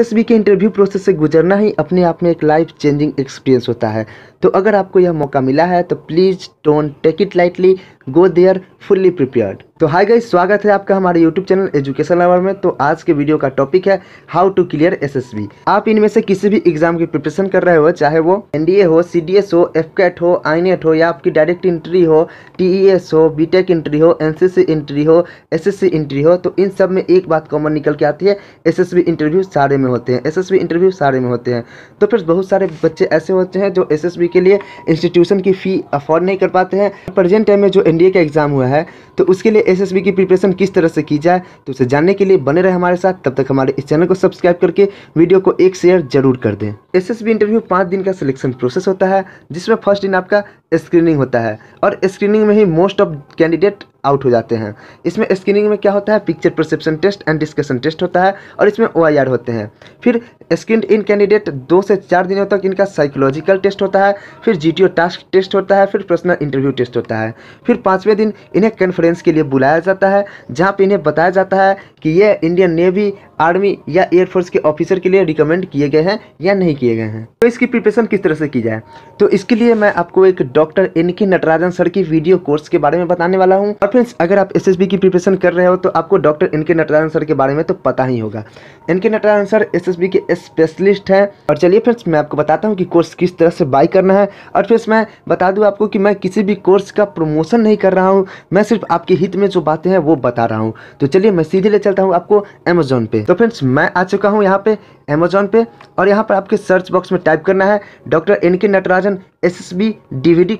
S के interview process से गुजरना ही अपने आप में एक लाइफ चेंजिंग एक्सपीरियंस होता है तो अगर आपको यह मौका मिला है तो please don't take it lightly go there fully prepared तो हाय गाइस स्वागत है आपका हमारे यूट्यूब चैनल एजुकेशन लवर में तो आज के वीडियो का टॉपिक है हाउ टू क्लियर एसएसबी आप इनमें से किसी भी एग्जाम की प्रिपरेशन कर रहे हो चाहे वो एनडीए हो सीडीएस हो एफकेट हो आई e हो या आपकी डायरेक्ट इंट्री हो टी e हो बीटेक इंट्री हो एन इंट्री हो एस इंट्री हो तो इन सब में एक बात कॉमन निकल के आती है एस इंटरव्यू सारे में होते हैं एस इंटरव्यू सारे में होते हैं तो फिर बहुत सारे बच्चे ऐसे होते हैं जो एस के लिए इंस्टीट्यूशन की फ़ी अफोर्ड नहीं कर पाते हैं प्रेजेंट टाइम में जो एनडीए का एग्ज़ाम हुआ है तो उसके लिए एसएसबी की प्रिपरेशन किस तरह से की जाए तो उसे जानने के लिए बने रहे हमारे साथ तब तक हमारे इस चैनल को सब्सक्राइब करके वीडियो को एक शेयर जरूर कर दें एसएसबी इंटरव्यू पाँच दिन का सिलेक्शन प्रोसेस होता है जिसमें फर्स्ट दिन आपका स्क्रीनिंग होता है और स्क्रीनिंग में ही मोस्ट ऑफ कैंडिडेट आउट हो जाते हैं इसमें स्क्रीनिंग में क्या होता है picture perception test and discussion test होता है और इसमें ओ होते हैं फिर स्क्रीन इन कैंडिडेट दो से चार दिनों तक इनका साइकोलॉजिकल टेस्ट होता है फिर जी टास्क टेस्ट होता है फिर पर्सनल इंटरव्यू टेस्ट होता है फिर पाँचवें दिन इन्हें कन्फ्रेंस के लिए बुलाया जाता है जहाँ पर इन्हें बताया जाता है कि ये इंडियन नेवी आर्मी या एयरफोर्स के ऑफिसर के लिए रिकमेंड किए गए हैं या नहीं किए गए हैं तो इसकी प्रिपरेशन किस तरह से की जाए तो इसके लिए मैं आपको एक doctor N K Natarajan sir की वीडियो कोर्स के बारे में बताने वाला हूँ और फ्रेंड्स अगर आप एस की प्रिपरेशन कर रहे हो तो आपको doctor N K Natarajan sir के बारे में तो पता ही होगा N K Natarajan sir S के स्पेशलिस्ट हैं और चलिए फ्रेंड्स मैं आपको बताता हूँ कि कोर्स किस तरह से बाई करना है और फ्रेंड्स मैं बता दूँ आपको कि मैं किसी भी कोर्स का प्रमोशन नहीं कर रहा हूँ मैं सिर्फ आपके हित में जो बातें हैं वो बता रहा हूँ तो चलिए मैं सीधे ले चलता हूँ आपको अमेजोन पे तो फ्रेंड्स मैं आ चुका हूँ यहाँ पे अमेजोन पे और यहाँ पर आपके सर्च बॉक्स में टाइप करना है doctor N K Natarajan S S B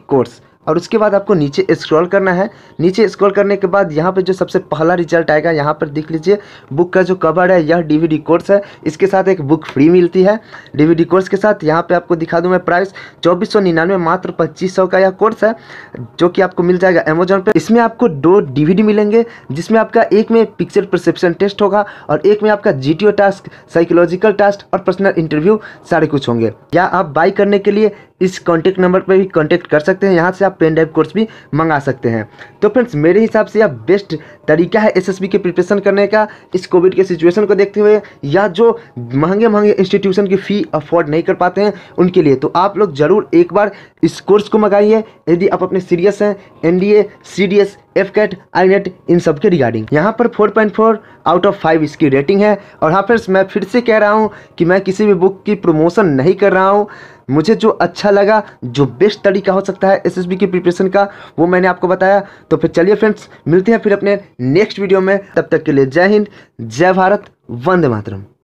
course और उसके बाद आपको नीचे स्क्रॉल करना है नीचे स्क्रॉल करने के बाद यहाँ पर जो सबसे पहला रिजल्ट आएगा यहाँ पर देख लीजिए बुक का जो कवर है यह डीवीडी कोर्स है इसके साथ एक बुक फ्री मिलती है डीवीडी कोर्स के साथ यहाँ पे आपको दिखा दूँ मैं प्राइस चौबीस मात्र पच्चीस का यह कोर्स है जो कि आपको मिल जाएगा अमेजोन पर इसमें आपको दो डी मिलेंगे जिसमें आपका एक में पिक्चर परसेप्शन टेस्ट होगा और एक में आपका जी टास्क साइकोलॉजिकल टास्क और पर्सनल इंटरव्यू सारे कुछ होंगे या आप बाई करने के लिए इस कॉन्टैक्ट नंबर पर भी कॉन्टैक्ट कर सकते हैं यहाँ से आप पेन ड्राइव कोर्स भी मंगा सकते हैं तो फ्रेंड्स मेरे हिसाब से यह बेस्ट तरीका है एस के प्रिपरेशन करने का इस कोविड के सिचुएशन को देखते हुए या जो महंगे महंगे इंस्टीट्यूशन की फ़ी अफोर्ड नहीं कर पाते हैं उनके लिए तो आप लोग ज़रूर एक बार इस कोर्स को मंगाइए यदि आप अपने सीरियस हैं N D F CAT I NET इन सब के रिगार्डिंग यहाँ पर 4.4 आउट ऑफ 5 इसकी रेटिंग है और हाँ फ्रेंड्स मैं फिर से कह रहा हूँ कि मैं किसी भी बुक की प्रमोशन नहीं कर रहा हूँ मुझे जो अच्छा लगा जो बेस्ट तरीका हो सकता है एसएसबी की प्रिपरेशन का वो मैंने आपको बताया तो फिर चलिए फ्रेंड्स मिलते हैं फिर अपने नेक्स्ट वीडियो में तब तक के लिए जय हिंद जय भारत वंदे मातरम